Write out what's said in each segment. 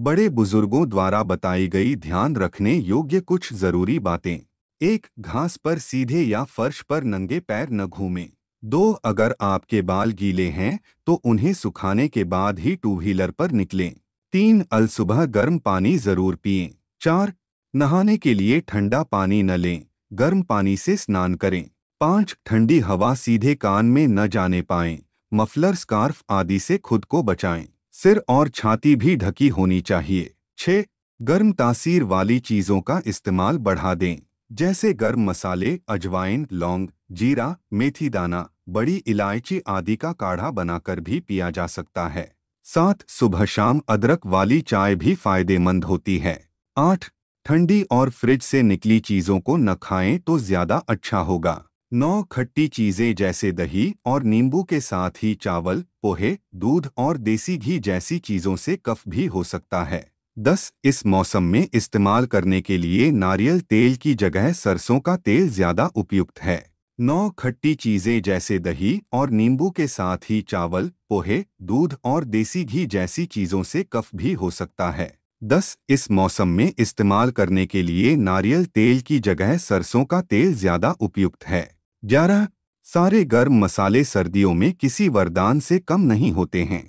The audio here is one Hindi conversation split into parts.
बड़े बुजुर्गों द्वारा बताई गई ध्यान रखने योग्य कुछ जरूरी बातें एक घास पर सीधे या फर्श पर नंगे पैर न घूमें दो अगर आपके बाल गीले हैं तो उन्हें सुखाने के बाद ही टू व्हीलर पर निकलें तीन अल सुबह गर्म पानी जरूर पिए चार नहाने के लिए ठंडा पानी न लें गर्म पानी से स्नान करें पांच ठंडी हवा सीधे कान में न जाने पाएं मफलर स्कार्फ आदि से खुद को बचाएं सिर और छाती भी ढकी होनी चाहिए छः गर्म तासीर वाली चीज़ों का इस्तेमाल बढ़ा दें जैसे गर्म मसाले अजवाइन लौंग जीरा मेथी दाना बड़ी इलायची आदि का काढ़ा बनाकर भी पिया जा सकता है साथ सुबह शाम अदरक वाली चाय भी फायदेमंद होती है आठ ठंडी और फ्रिज से निकली चीज़ों को न खाएं तो ज़्यादा अच्छा होगा नौ खट्टी चीज़ें जैसे दही और नींबू के साथ ही चावल पोहे दूध और देसी घी जैसी चीज़ों से कफ भी हो सकता है दस इस मौसम में इस्तेमाल करने के लिए नारियल तेल की जगह सरसों का तेल ज़्यादा उपयुक्त है नौ खट्टी चीज़ें जैसे दही और नींबू के साथ ही चावल पोहे दूध और देसी घी जैसी चीज़ों से कफ भी हो सकता है दस इस मौसम में इस्तेमाल करने के लिए नारियल तेल की जगह सरसों का तेल ज़्यादा उपयुक्त है ग्यारह सारे गर्म मसाले सर्दियों में किसी वरदान से कम नहीं होते हैं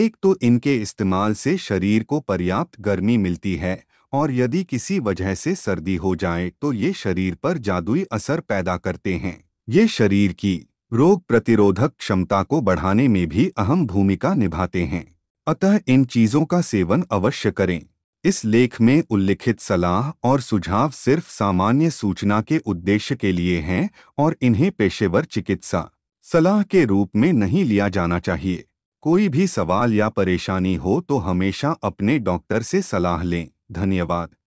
एक तो इनके इस्तेमाल से शरीर को पर्याप्त गर्मी मिलती है और यदि किसी वजह से सर्दी हो जाए तो ये शरीर पर जादुई असर पैदा करते हैं ये शरीर की रोग प्रतिरोधक क्षमता को बढ़ाने में भी अहम भूमिका निभाते हैं अतः इन चीज़ों का सेवन अवश्य करें इस लेख में उल्लिखित सलाह और सुझाव सिर्फ सामान्य सूचना के उद्देश्य के लिए हैं और इन्हें पेशेवर चिकित्सा सलाह के रूप में नहीं लिया जाना चाहिए कोई भी सवाल या परेशानी हो तो हमेशा अपने डॉक्टर से सलाह लें धन्यवाद